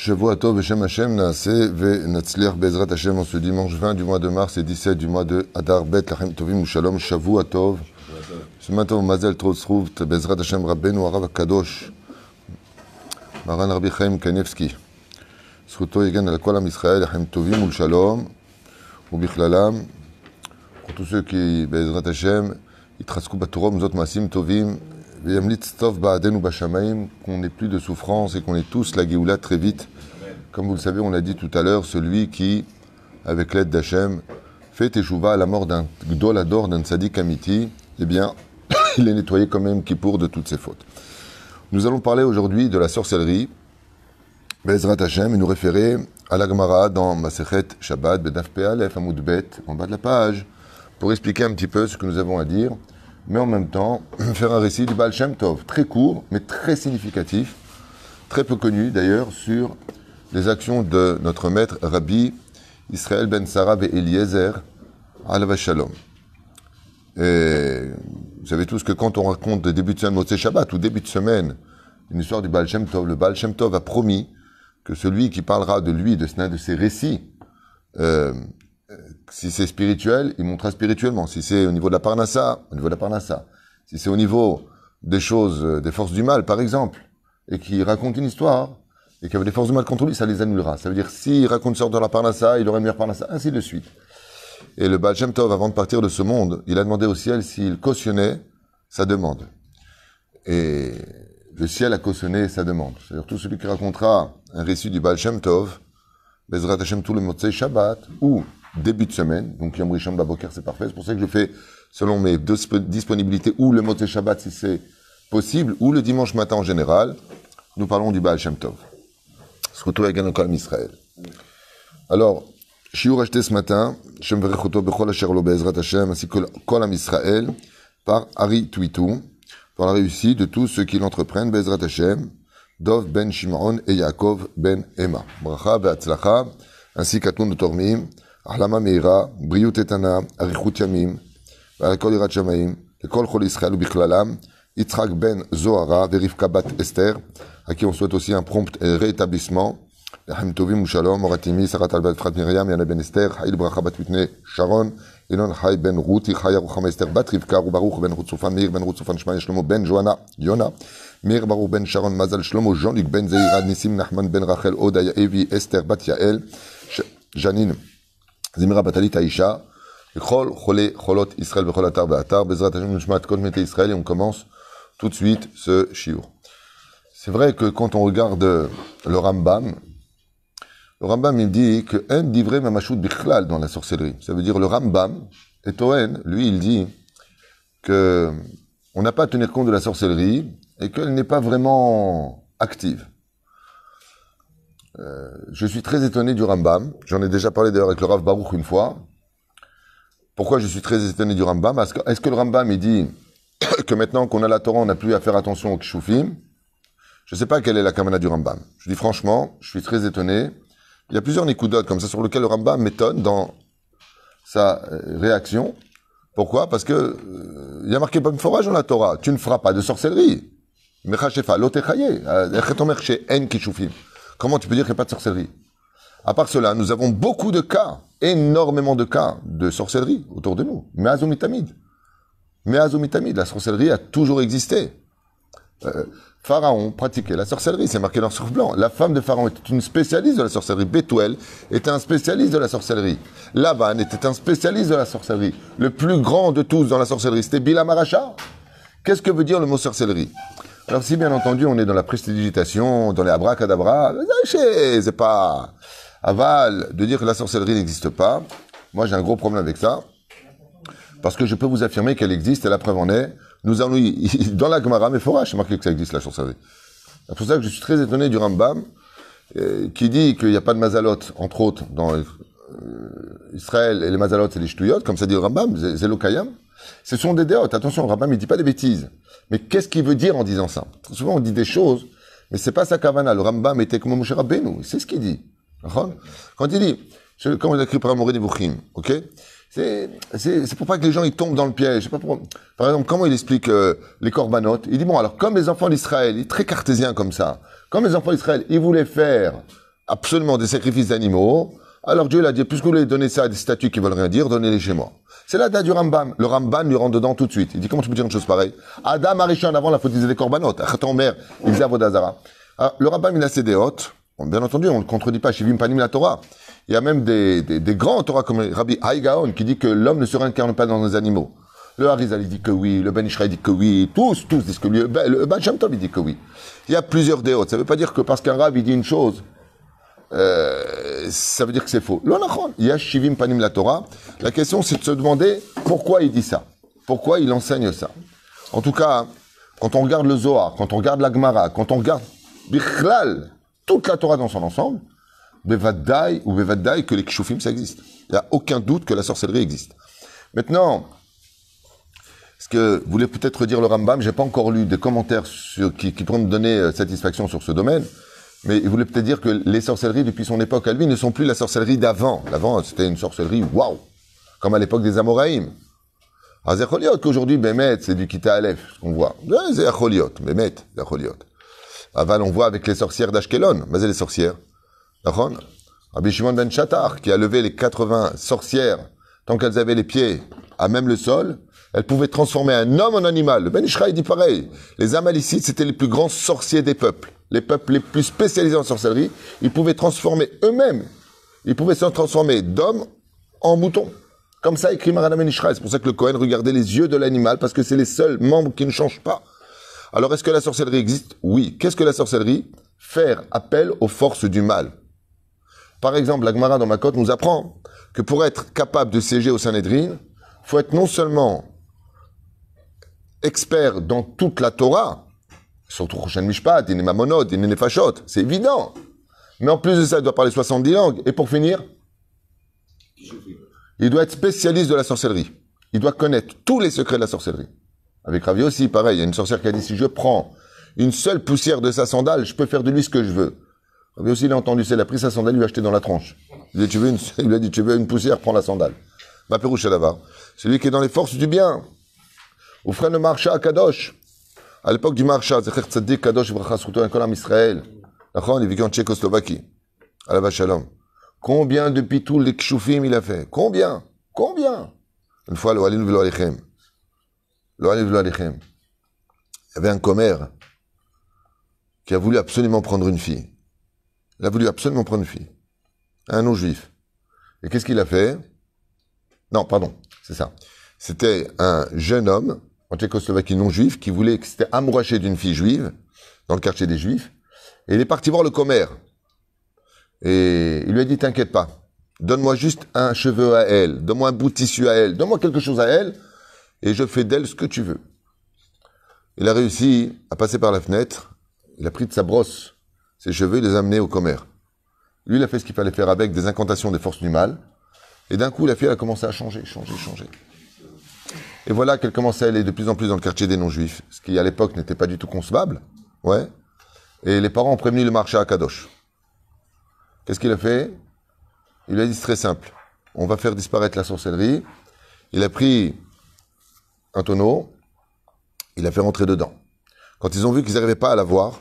Shavuatov Hashem Hashem Naase natsler Bezrat Hashem en ce dimanche 20 du mois de mars et 17 du mois de Adar Bet Lachem Tovim Shalom Shavuatov. Shematov Mazel Trotzruv Bezrat Hashem Rabbeinu Arav Kadosh Maran Rabbi Chaim Kanevski. Zchuto יגן al כל עם Lachem, Tovim, tovim ולשלום pour tous ceux qui, Hashem Hashem, יתחזקו zot zot tovim qu'on n'ait plus de souffrance et qu'on ait tous la Géoula très vite. Comme vous le savez, on l'a dit tout à l'heure, celui qui, avec l'aide d'Hachem, fait échouva à la mort d'un Gdolador, d'un Sadik Amiti, eh bien, il est nettoyé quand même qui pour de toutes ses fautes. Nous allons parler aujourd'hui de la sorcellerie, Bezrat Hachem et nous référer à la dans Maserhet Shabbat, Bedaf Alef, en bas de la page, pour expliquer un petit peu ce que nous avons à dire mais en même temps faire un récit du Baal Shem Tov, très court, mais très significatif, très peu connu d'ailleurs, sur les actions de notre maître Rabbi Israël ben Sarab ben et Eliezer, la Shalom. Et vous savez tous que quand on raconte le début de semaine, Shabbat, ou début de semaine, une histoire du Baal Shem Tov, le Baal Shem Tov a promis que celui qui parlera de lui, de, de ses récits, euh, euh, si c'est spirituel, il montera spirituellement. Si c'est au niveau de la parnassa, au niveau de la parnassa. Si c'est au niveau des choses, euh, des forces du mal, par exemple, et qui raconte une histoire, et qu'il y avait des forces du mal contre lui, ça les annulera. Ça veut dire, s'il raconte une de la parnassa, il aura une meilleure parnassa, ainsi de suite. Et le Baal Shem Tov, avant de partir de ce monde, il a demandé au ciel s'il cautionnait sa demande. Et le ciel a cautionné sa demande. C'est-à-dire, tout celui qui racontera un récit du Baal Shem Tov, tout le Shabbat, ou début de semaine. Donc Yom Rishon Baboker, c'est parfait. C'est pour ça que je fais, selon mes disponibilités, ou le Moté Shabbat si c'est possible, ou le dimanche matin en général. Nous parlons du Baal Shem Tov. Surtout avec Ganokam Israël. Alors, Shiur acheté ce matin, Shem Verechoto Bechol Sherlo Bezrat Hashem, ainsi que Kolam Israël, par Ari Twitou, pour la réussite de tous ceux qui l'entreprennent, Bezrat Hashem, Dov Ben Shimon et Yaakov Ben Emma. Bracha Beatzlacha, ainsi qu'à de tormim, Achlam Amirah, Briut Etana, Arichut Yamim, et Alkodirat Yamim, pour tout le peuple d'Israël au bichlalam, Itzhak ben Zohar et Esther, à qui on souhaite aussi un prompt rétablissement. Hamtovi Mushalom, Moratimis, Sarah Talbat Fratmiyam, Yana ben Esther, Haylbrachabat Miten Sharon, Elon Hay ben Ruth, Ichaya Rucham Esther, bat Rivka Ruvaruch, ben Ruthzofan Mir, ben Ruthzofan Shmuel Shlomo, ben Johana Yona, Mir Ruv ben Sharon, Mazar Shlomo, Jean Luc Ben Zehir, Nissim Nahman Ben Rachel Odaya Evi Esther, Batyael Janin on commence tout de suite ce shiur. C'est vrai que quand on regarde le Rambam, le Rambam il dit que dans la sorcellerie. Ça veut dire le Rambam, et lui il dit que on n'a pas à tenir compte de la sorcellerie et qu'elle n'est pas vraiment active. Euh, je suis très étonné du Rambam. J'en ai déjà parlé d'ailleurs avec le Rav Baruch une fois. Pourquoi je suis très étonné du Rambam Est-ce que, le Rambam il dit que maintenant qu'on a la Torah, on n'a plus à faire attention aux Kishufim Je ne sais pas quelle est la Kamana du Rambam. Je dis franchement, je suis très étonné. Il y a plusieurs Nikudotes comme ça sur lequel le Rambam m'étonne dans sa euh, réaction. Pourquoi Parce que euh, il y a marqué pas forage dans la Torah. Tu ne feras pas de sorcellerie. Mechashefa, lotechaye, en kishufim. Comment tu peux dire qu'il n'y a pas de sorcellerie À part cela, nous avons beaucoup de cas, énormément de cas de sorcellerie autour de nous. Mais azomitamide. Mais la sorcellerie a toujours existé. Euh, Pharaon pratiquait la sorcellerie, c'est marqué dans sur blanc. La femme de Pharaon était une spécialiste de la sorcellerie. Bethuel était un spécialiste de la sorcellerie. Lavan était un spécialiste de la sorcellerie. Le plus grand de tous dans la sorcellerie, c'était Bilam Qu'est-ce que veut dire le mot sorcellerie alors si bien entendu on est dans la prestidigitation, dans les abracadabra, c'est pas aval de dire que la sorcellerie n'existe pas. Moi j'ai un gros problème avec ça, parce que je peux vous affirmer qu'elle existe, et la preuve en est, nous avons dans la Gemara forage, j'ai marqué que ça existe la sorcellerie. C'est pour ça que je suis très étonné du Rambam, euh, qui dit qu'il n'y a pas de mazalot, entre autres, dans euh, Israël, et les mazalot, c'est les ch'touillotes, comme ça dit le Rambam, c'est Kayam. Ce sont des déotes. Attention, Rabbin ne dit pas des bêtises. Mais qu'est-ce qu'il veut dire en disant ça souvent, on dit des choses, mais c'est pas sa kavana. Le Rambam était comme Moshe Rabbeinu. C'est ce qu'il dit. Quand il dit, comme il a écrit par Amoré de ok c'est, c'est, c'est pour pas que les gens ils tombent dans le piège. Par exemple, comment il explique euh, les corbanotes Il dit bon, alors comme les enfants d'Israël, est très cartésien comme ça. Comme les enfants d'Israël, ils voulaient faire absolument des sacrifices d'animaux. Alors Dieu l'a dit, puisque vous voulez donner ça à des statues qui veulent rien dire, donnez-les chez moi. C'est la date du Rambam. Le Rambam lui rentre dedans tout de suite. Il dit, comment tu peux dire une chose pareille Adam a en avant, la faute disait des corbanotes. Ah, mère il faisait Vodazara. Ah, le Rambam, il a ses déhôtes. Bien entendu, on ne contredit pas. Shivim Panim la Torah. Il y a même des, des, des grands Torahs, comme Rabbi Haïgaon qui dit que l'homme ne se réincarne pas dans les animaux. Le Harizal, il dit que oui. Le Ben il dit que oui. Tous, tous disent que oui. Le Ben Shem il dit que oui. Il y a plusieurs déhôtes. Ça ne veut pas dire que parce qu'un rabbi dit une chose, euh, ça veut dire que c'est faux. panim la Torah. La question, c'est de se demander pourquoi il dit ça. Pourquoi il enseigne ça. En tout cas, quand on regarde le Zohar, quand on regarde la Gemara, quand on regarde Bichlal, toute la Torah dans son ensemble, Bevadai ou Bevadai que les Kshufim, ça existe. Il n'y a aucun doute que la sorcellerie existe. Maintenant, ce que voulait peut-être dire le Rambam, j'ai pas encore lu des commentaires qui, qui pourraient me donner euh, satisfaction sur ce domaine. Mais il voulait peut-être dire que les sorcelleries depuis son époque à lui ne sont plus la sorcellerie d'avant. L'avant, c'était une sorcellerie, waouh Comme à l'époque des Amoraïm. Azercholiot, ah, qu'aujourd'hui, Bémet, c'est du Kita Aleph, ce qu'on voit. Bémet, Aval, on voit avec les sorcières d'Ashkelon. Mais les sorcières. D'accord Rabbi ben Chattar, qui a levé les 80 sorcières, tant qu'elles avaient les pieds à même le sol, elles pouvaient transformer un homme en animal. Le Ben Ishraï dit pareil. Les Amalicites, c'était les plus grands sorciers des peuples les peuples les plus spécialisés en sorcellerie, ils pouvaient transformer eux-mêmes, ils pouvaient se transformer d'hommes en moutons. Comme ça écrit Maranam Nishra, ben C'est pour ça que le Cohen regardait les yeux de l'animal, parce que c'est les seuls membres qui ne changent pas. Alors, est-ce que la sorcellerie existe Oui. Qu'est-ce que la sorcellerie Faire appel aux forces du mal. Par exemple, l'Agmara dans ma côte nous apprend que pour être capable de siéger au Sanhedrin, faut être non seulement expert dans toute la Torah, Surtout Roshan Mishpat, il est Mamonot, il est Nefashot. C'est évident. Mais en plus de ça, il doit parler 70 langues. Et pour finir, il doit être spécialiste de la sorcellerie. Il doit connaître tous les secrets de la sorcellerie. Avec Ravi aussi, pareil. Il y a une sorcière qui a dit, si je prends une seule poussière de sa sandale, je peux faire de lui ce que je veux. Ravi aussi, il a entendu c'est la prise sa sandale, il lui a dans la tronche. Il, tu veux lui a dit, tu veux une poussière, prends la sandale. Ma bas Celui qui est dans les forces du bien. Au frère de Marcha à Kadosh à l'époque du Marsha, Zecher Tzadik, Kadosh, Ibracha, Sruto, Kolam, Israël. D'accord, il vécu en Tchécoslovaquie. À la Vachalom. Combien depuis tout les Kshufim il a fait Combien Combien Une fois, le Halil Velo Khem. Le Velo Khem. Il y avait un commère qui a voulu absolument prendre une fille. Il a voulu absolument prendre une fille. Un non-juif. Et qu'est-ce qu'il a fait Non, pardon, c'est ça. C'était un jeune homme en Tchécoslovaquie non juif qui voulait, que c'était amouraché d'une fille juive dans le quartier des juifs. Et il est parti voir le commère. Et il lui a dit, t'inquiète pas, donne-moi juste un cheveu à elle, donne-moi un bout de tissu à elle, donne-moi quelque chose à elle, et je fais d'elle ce que tu veux. Il a réussi à passer par la fenêtre, il a pris de sa brosse ses cheveux il les a amenés au commère. Lui, il a fait ce qu'il fallait faire avec des incantations des forces du mal, et d'un coup, la fille, a commencé à changer, changer, changer. Et voilà qu'elle commençait à aller de plus en plus dans le quartier des non-juifs, ce qui à l'époque n'était pas du tout concevable. Ouais. Et les parents ont prévenu le marché à Kadosh. Qu'est-ce qu'il a fait Il lui a dit très simple. On va faire disparaître la sorcellerie. Il a pris un tonneau, il a fait rentrer dedans. Quand ils ont vu qu'ils n'arrivaient pas à la voir,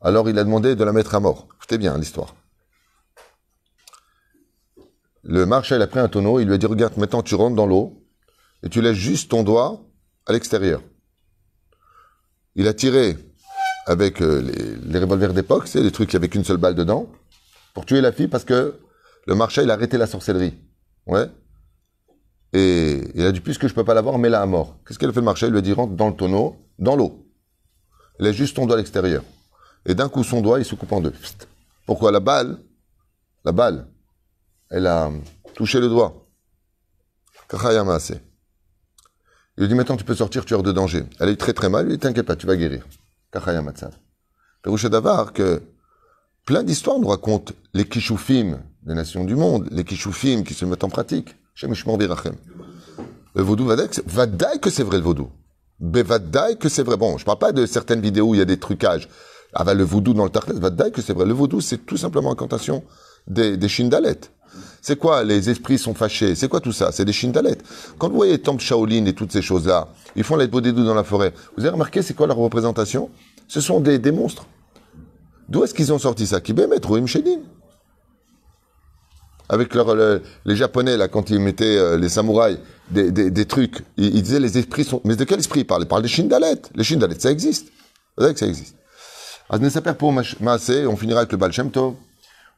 alors il a demandé de la mettre à mort. Écoutez bien l'histoire. Le marché, il a pris un tonneau, il lui a dit Regarde, maintenant tu rentres dans l'eau, et tu laisses juste ton doigt à l'extérieur. Il a tiré avec euh, les, revolvers d'époque, c'est des trucs avec une seule balle dedans, pour tuer la fille parce que le marché, il a arrêté la sorcellerie. Ouais. Et il a dit, puisque je ne peux pas l'avoir, mets-la à mort. Qu'est-ce qu'elle fait le marché Il lui dit, rentre dans le tonneau, dans l'eau. Il laisse juste ton doigt à l'extérieur. Et d'un coup, son doigt, il se coupe en deux. Pourquoi La balle, la balle, elle a touché le doigt. Il lui dit maintenant tu peux sortir, tu es hors de danger. Elle est très très mal, il t'inquiète pas, tu vas guérir. Kachaya savez Davar, que plein d'histoires nous racontent les kishoufim des nations du monde, les kishoufim qui se mettent en pratique. mon Birachem. Le vaudou, vadai que c'est vrai le vaudou. Bevadai que c'est vrai. Bon, je parle pas de certaines vidéos où il y a des trucages. Ah, bah, le vaudou dans le tarlet, vadai que c'est vrai. Le vaudou, c'est tout simplement incantation des, des shindalettes. C'est quoi les esprits sont fâchés C'est quoi tout ça C'est des chindalettes. Quand vous voyez les Shaolin et toutes ces choses-là, ils font les bodhidou dans la forêt. Vous avez remarqué c'est quoi leur représentation Ce sont des, monstres. D'où est-ce qu'ils ont sorti ça kibemet Rohim Avec leur, les Japonais, là, quand ils mettaient euh, les samouraïs, des, trucs, ils, disaient les esprits sont. Mais de quel esprit ils parlent Ils parlent des chindalettes. Les chindalettes, ça existe. Vous savez que ça existe. Ah, on finira avec le Baal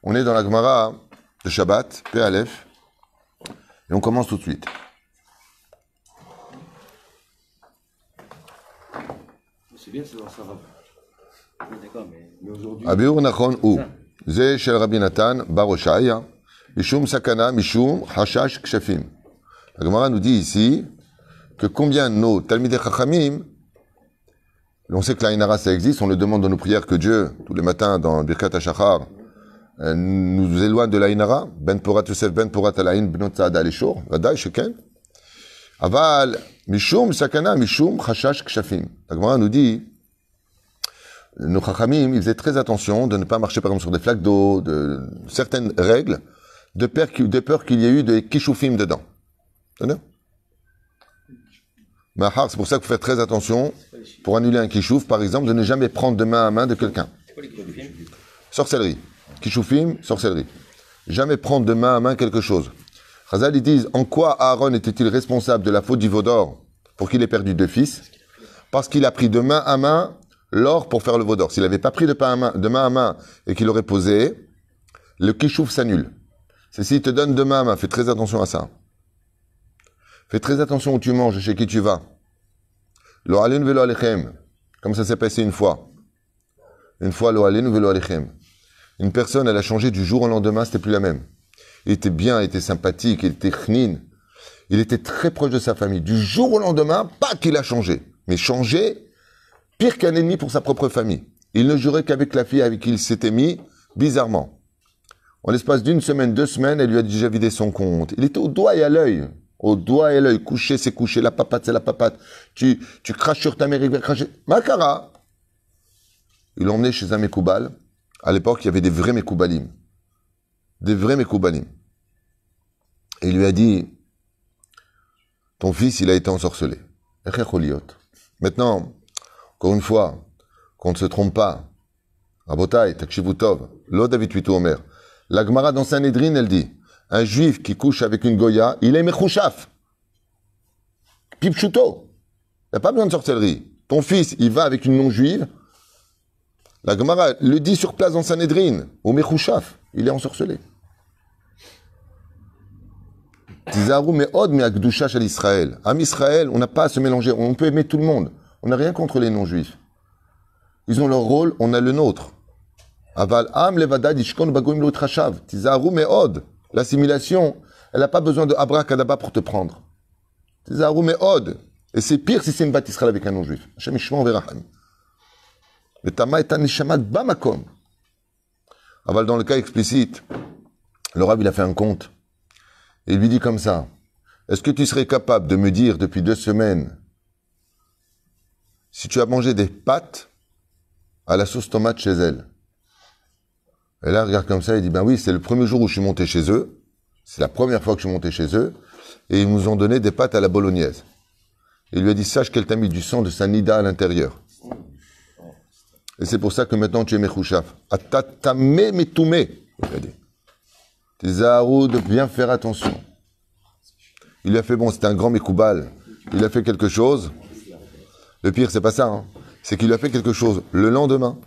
On est dans la Gemara de Shabbat, PALF. Et on commence tout de suite. C'est bien, c'est dans aujourd'hui. Abiur Nachon ou. Natan, של רבי Sakana, בר Hashash, Kshafim. La Gemara nous dit ici que combien de nos On sait que Inara, ça existe, on le demande dans nos prières que Dieu, tous les matins, dans Birkat HaShachar, euh, nous éloigne de l'Aïnara, Ben Porat Yosef, Ben Porat Alain, benot Saad Alishor, Vadaï Aval, Mishum Sakana, Mishum Khashash Kshafim. La Gemara nous dit, nos Chachamim, ils faisaient très attention de ne pas marcher par exemple sur des flaques d'eau, de certaines règles, de peur, qu'il y ait eu des kishufim dedans. Mahar, c'est pour ça qu'il faut faire très attention pour annuler un kishouf, par exemple, de ne jamais prendre de main à main de quelqu'un. Sorcellerie. Kishufim, sorcellerie. Jamais prendre de main à main quelque chose. Razal, ils disent, en quoi Aaron était-il responsable de la faute du Vaudor pour qu'il ait perdu deux fils Parce qu'il a pris de main à main l'or pour faire le Vaudor. S'il n'avait pas pris de, main à main, de main à main et qu'il l'aurait posé, le Kishouf s'annule. C'est s'il te donne de main à main. Fais très attention à ça. Fais très attention où tu manges et chez qui tu vas. Comme ça s'est passé une fois. Une fois, l'o'alin velo alechem. Une personne, elle a changé du jour au lendemain, c'était plus la même. Il était bien, il était sympathique, il était chnine. Il était très proche de sa famille. Du jour au lendemain, pas qu'il a changé. Mais changé, pire qu'un ennemi pour sa propre famille. Il ne jurait qu'avec la fille avec qui il s'était mis, bizarrement. En l'espace d'une semaine, deux semaines, elle lui a déjà vidé son compte. Il était au doigt et à l'œil. Au doigt et à l'œil. Couché, c'est couché. La papate, c'est la papate. Tu, tu craches sur ta mère, il va cracher. Makara. Il l'emmenait chez un Mekoubal. À l'époque, il y avait des vrais Mekoubalim. Des vrais Mekoubalim. Et il lui a dit, ton fils, il a été ensorcelé. Maintenant, encore une fois, qu'on ne se trompe pas. Rabotai, Takshivutov, Omer. La Gemara dans Sanhedrin, elle dit, un juif qui couche avec une Goya, il est Mechouchaf. Pipchuto. Il n'y a pas besoin de sorcellerie. Ton fils, il va avec une non-juive, la Gemara le dit sur place dans Sanhedrin, au Mechouchaf, il est ensorcelé. Tizaru me'od me'akdusha à l'Israël. Am Israël, on n'a pas à se mélanger, on peut aimer tout le monde. On n'a rien contre les non-juifs. Ils ont leur rôle, on a le nôtre. Aval am levada dishkon bagoim lo Tizaru Tizaru me'od. L'assimilation, elle n'a pas besoin de abracadabra pour te prendre. Tizaru od. Et c'est pire si c'est une bâtisse avec un non-juif. Hachem verra. Le Tama est un de Bamakom. Aval, dans le cas explicite, le il a fait un compte. Et il lui dit comme ça. Est-ce que tu serais capable de me dire depuis deux semaines si tu as mangé des pâtes à la sauce tomate chez elle Et là, regarde comme ça, il dit, ben oui, c'est le premier jour où je suis monté chez eux. C'est la première fois que je suis monté chez eux. Et ils nous ont donné des pâtes à la bolognaise. Il lui a dit, sache qu'elle t'a mis du sang de Sanida à l'intérieur. Et c'est pour ça que maintenant tu es Mechouchaf. Atatame mé Regardez. tes de bien faire attention. Il a fait, bon, c'était un grand Mekoubal. Il a fait quelque chose. Le pire, c'est pas ça. Hein. C'est qu'il a fait quelque chose le lendemain.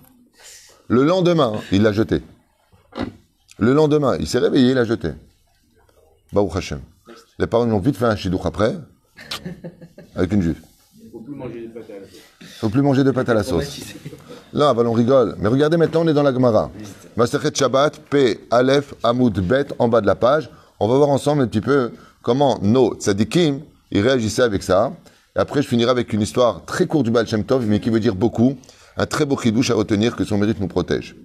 Le lendemain, il l'a jeté. Le lendemain, il s'est réveillé, il l'a jeté. Baou Hashem. Les parents lui ont vite fait un chidouk après, avec une jupe. Il ne faut plus manger de pâte à la sauce. Il ne faut plus manger de pâte à la sauce. Là, on rigole. Mais regardez maintenant, on est dans la Gemara. Shabbat, P, Aleph, Hamoud, Bet, en bas de la page. On va voir ensemble un petit peu comment nos tzadikim, il réagissaient avec ça. Et après, je finirai avec une histoire très courte du Baal Shem Tov, mais qui veut dire beaucoup. Un très beau chidouche à retenir, que son mérite nous protège.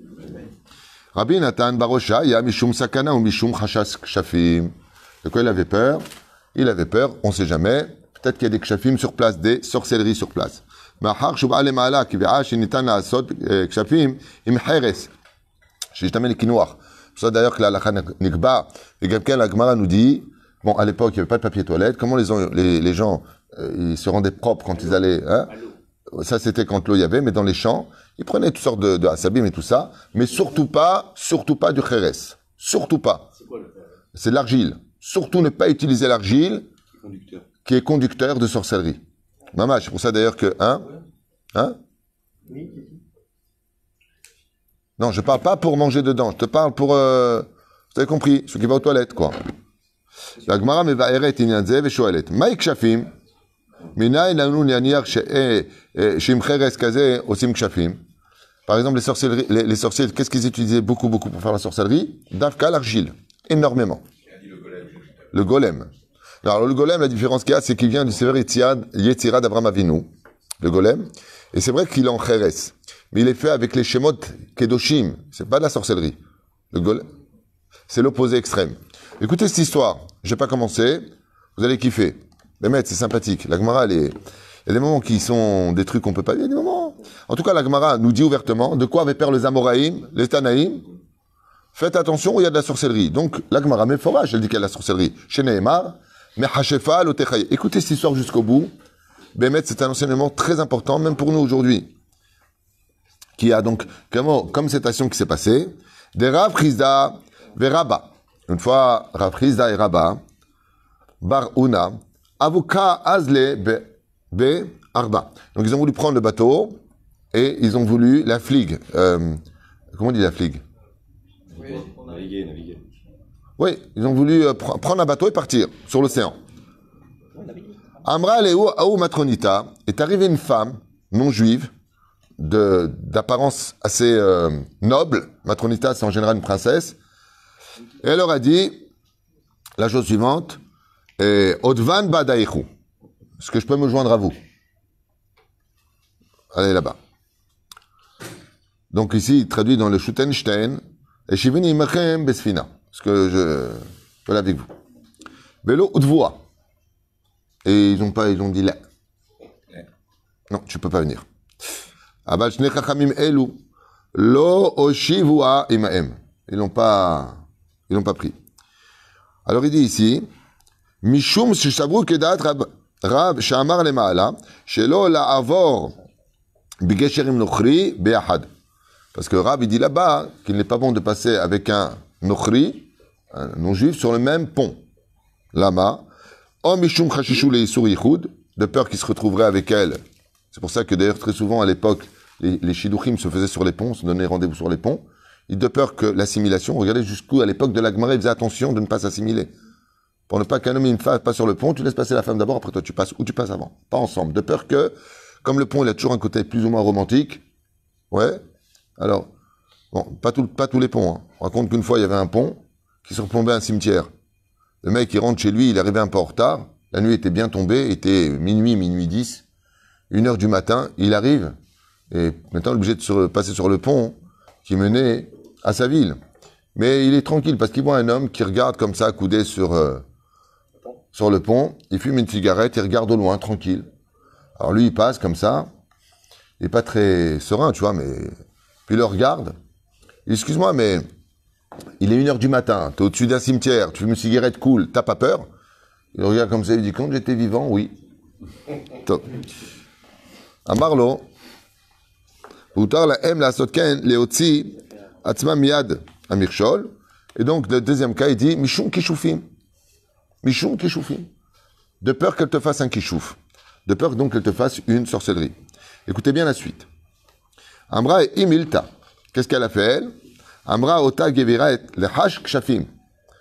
Rabbi Nathan Barosha, ya mishum sakana ou mishum khashas kshafim. De quoi il avait peur Il avait peur, on ne sait jamais. Peut-être qu'il y a des kshafim sur place, des sorcelleries sur place. Je שהוא בא למעלה, קביעה שניתן לעשות Ça d'ailleurs que la halakha n'igba, et quelqu'un, la nous dit, bon, à l'époque, il n'y avait pas de papier toilette, comment les, gens, ils se rendaient propres quand ils allaient, hein? Ça, c'était quand l'eau y avait, mais dans les champs, ils prenaient toutes sortes de, asabim et tout ça, mais surtout pas, surtout pas du kheres. Surtout pas. C'est quoi le C'est de l'argile. Surtout ne pas utiliser l'argile, qui est conducteur de sorcellerie. Maman, c'est pour ça d'ailleurs que, hein? Hein? Non, je parle pas pour manger dedans, je te parle pour, euh, vous avez compris, ce qui va aux toilettes, quoi. La Gemara va עניין זה et מהי כשפים? מניין לנו להניח שעם חרס kaze עושים kshafim. Par exemple, les sorcelleries, les sorciers, qu'est-ce qu'ils utilisaient beaucoup, beaucoup pour faire la sorcellerie Dafka, l'argile. Énormément. Le golem. Alors, le golem, la différence qu'il y a, c'est qu'il vient du sévère Yetzira d'Abraham Avinu, le golem. Et c'est vrai qu'il est en chérès. Mais il est fait avec les Shemot Kedoshim. C'est pas de la sorcellerie. Le golem. C'est l'opposé extrême. Écoutez cette histoire. J'ai pas commencé. Vous allez kiffer. mais maîtres, c'est sympathique. La Gemara, elle il y a des moments qui sont des trucs qu'on peut pas dire. Il y a des moments. En tout cas, la Gemara nous dit ouvertement de quoi avaient peur les Amoraïm, les Tanaïm. Faites attention, il y a de la sorcellerie. Donc, la Gemara met forage. Elle dit qu'il y a de la sorcellerie. Chez Nehemar, mais Écoutez cette histoire jusqu'au bout. Bémet, c'est un enseignement très important, même pour nous aujourd'hui. Qui a donc, comme, comme cette action qui s'est passée, des Rav Une fois, Rav et Rabba, Bar Una, avocat Azle be, Arba. Donc ils ont voulu prendre le bateau et ils ont voulu la fligue. Euh, comment on dit la fligue naviguer, naviguer. Oui, ils ont voulu euh, prendre un bateau et partir sur l'océan. Amra et où Matronita est arrivée une femme non juive d'apparence assez euh, noble. Matronita, c'est en général une princesse. Et elle leur a dit la chose suivante eh, Odvan Est-ce que je peux me joindre à vous Allez là-bas. Donc ici, traduit dans le Schutenstein Shivini makem Besfina ce que je, je avec vous. Vélo ou de voix. Et ils ont pas, ils ont dit là. Non, tu peux pas venir. Ils l'ont pas, ils l'ont pas pris. Alors il dit ici, Mishum shabru kedat rab shamar le maala shelo la'avor bigesherim nochri be'ahad. Parce que Rab, il dit là-bas qu'il n'est pas bon de passer avec un nochri un non-juif, sur le même pont. Lama, Omishum Khashishou les de peur qu'il se retrouverait avec elle. C'est pour ça que d'ailleurs très souvent à l'époque, les, les se faisaient sur les ponts, se donnaient rendez-vous sur les ponts, et de peur que l'assimilation, regardez jusqu'où à l'époque de l'Agmaré, ils attention de ne pas s'assimiler. Pour ne pas qu'un homme et une femme passent sur le pont, tu laisses passer la femme d'abord, après toi tu passes, ou tu passes avant. Pas ensemble. De peur que, comme le pont il a toujours un côté plus ou moins romantique, ouais, alors, bon, pas, tout, pas tous les ponts. Hein. On raconte qu'une fois il y avait un pont, qui sont un cimetière. Le mec, il rentre chez lui, il arrivait un peu en retard. La nuit était bien tombée, était minuit, minuit dix, Une heure du matin, il arrive. Et maintenant, il est obligé de passer sur le pont qui menait à sa ville. Mais il est tranquille parce qu'il voit un homme qui regarde comme ça, accoudé sur, euh, sur le pont. Il fume une cigarette, il regarde au loin, tranquille. Alors lui, il passe comme ça. Il n'est pas très serein, tu vois, mais. Puis il le regarde. Excuse-moi, mais il est 1h du matin, tu es au-dessus d'un cimetière, tu fumes une cigarette cool, t'as pas peur Il regarde comme ça, il dit Quand j'étais vivant, oui. À Marlo, la la Sotken, Atzma Miad, Et donc, le deuxième cas, il dit Mishum Kishoufim. Michoum Kishoufim. De peur qu'elle te fasse un kishouf. De peur donc qu'elle te fasse une sorcellerie. Écoutez bien la suite. Amra et Imilta. Qu'est-ce qu'elle a fait, elle Amra Ota Gevira et le Hash Kshafim. Elle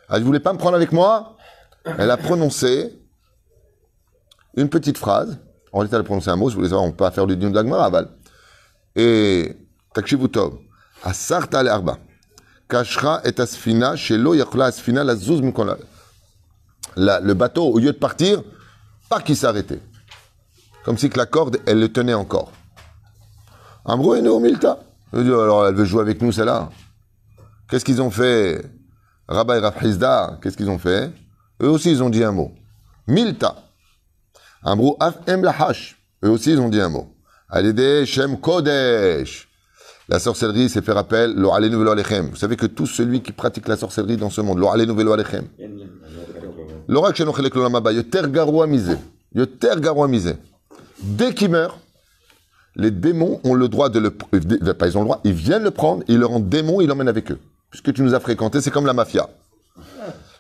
ah, ne voulait pas me prendre avec moi. Elle a prononcé une petite phrase. En réalité, elle a prononcé un mot. Je voulais savoir, on peut pas faire du dion de Aval. Et Takshivutov. Asarta le Arba. Kashra et Asfina. Shelo Yachla Asfina la Zuz la, le bateau, au lieu de partir, pas qu'il s'arrêtait. Comme si que la corde, elle le tenait encore. Amrou et Milta. Alors, elle veut jouer avec nous, celle-là. Qu'est-ce qu'ils ont fait Rabbi Rafhizda, qu'est-ce qu'ils ont fait Eux aussi, ils ont dit un mot. Milta. Amrou Eux aussi, ils ont dit un mot. Alide shem kodesh. La sorcellerie, c'est faire appel, lo alechem. Vous savez que tout celui qui pratique la sorcellerie dans ce monde, lo velo alechem. Lo rak Dès qu'il meurt, les démons ont le droit de le, euh, pas ils ont le droit, ils viennent le prendre, ils le rendent démon, ils l'emmènent avec eux puisque tu nous as fréquentés, c'est comme la mafia.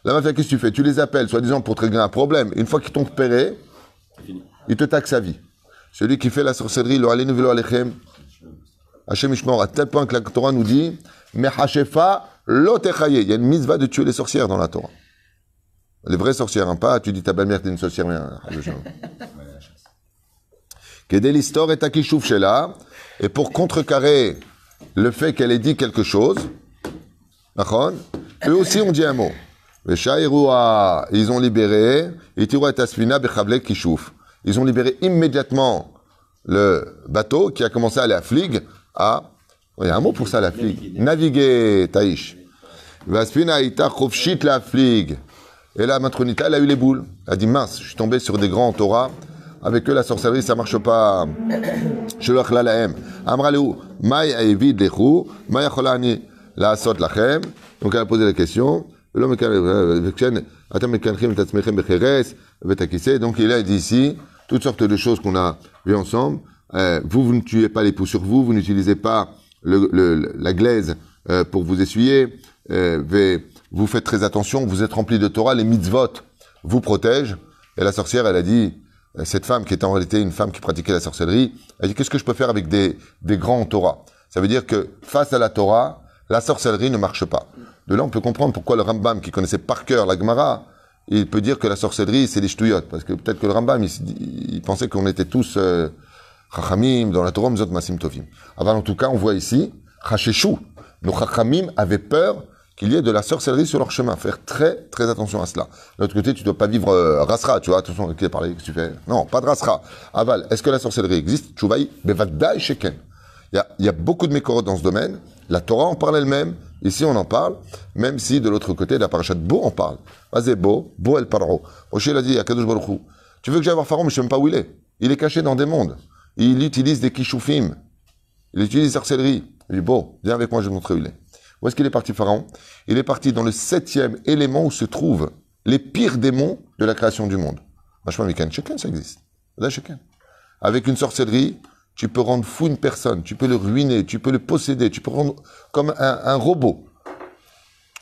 La mafia, qu'est-ce que tu fais Tu les appelles, soi-disant, pour te régler un problème. Une fois qu'ils t'ont repéré, ils te taxent sa vie. Celui qui fait la sorcellerie, le alenu velo à tel point que la Torah nous dit, Il y a une va de tuer les sorcières dans la Torah. Les vraies sorcières, hein, pas tu dis ta belle-mère, t'es une sorcière, rien. l'histoire est à et pour contrecarrer le fait qu'elle ait dit quelque chose, eux aussi ont dit un mot. Ils ont libéré. Ils ont libéré immédiatement le bateau qui a commencé à aller à Flig à. Oh, il y a un mot pour ça, la Flig. Naviguer, Taïch. la Flig. Et là, Matronita, elle a eu les boules. Elle a dit mince, je suis tombé sur des grands Torah. Avec eux, la sorcellerie, ça marche pas. Je leur la Amraleu, la Donc elle a posé la question. Euh, Donc il a dit ici toutes sortes de choses qu'on a vues ensemble. Euh, vous, vous ne tuez pas les poux sur vous, vous n'utilisez pas le, la glaise euh, pour vous essuyer. vous faites très attention, vous êtes rempli de Torah, les mitzvot vous protègent. Et la sorcière, elle a dit, cette femme qui était en réalité une femme qui pratiquait la sorcellerie, elle a dit, qu'est-ce que je peux faire avec des, des grands Torah Ça veut dire que face à la Torah, la sorcellerie ne marche pas. De là, on peut comprendre pourquoi le Rambam, qui connaissait par cœur la Gemara, il peut dire que la sorcellerie, c'est des ch'touillottes. Parce que peut-être que le Rambam, il, pensait qu'on était tous euh, Chachamim dans la Torah, Mzot Masim Tovim. Avant, ah ben, en tout cas, on voit ici, Chacheshu. Nos Chachamim avaient peur qu'il y ait de la sorcellerie sur leur chemin. Faire très, très attention à cela. De l'autre côté, tu ne dois pas vivre euh, Rasra, tu vois. Attention, qui a parlé, que tu fais. Non, pas de Rasra. Aval, est-ce que la sorcellerie existe Chouvaï, Bevadai Sheken. Il y a, beaucoup de mécorotes dans ce domaine. La Torah en parle elle-même. Ici, on en parle, même si de l'autre côté, la parachat Bo en parle. beau, Bo el Paro. Oshé l'a dit à Kadosh Baruch Tu veux que j'aille voir Pharaon, mais je ne sais même pas où il est. Il est caché dans des mondes. Il utilise des kishoufim. Il utilise des sorcelleries. Il dit, beau, viens avec moi, je vais montrer où il est. Où est-ce qu'il est parti, Pharaon Il est parti dans le septième élément où se trouvent les pires démons de la création du monde. Vachement, Mikan, chacun, ça existe. Avec une sorcellerie, tu peux rendre fou une personne, tu peux le ruiner, tu peux le posséder, tu peux rendre comme un, robot.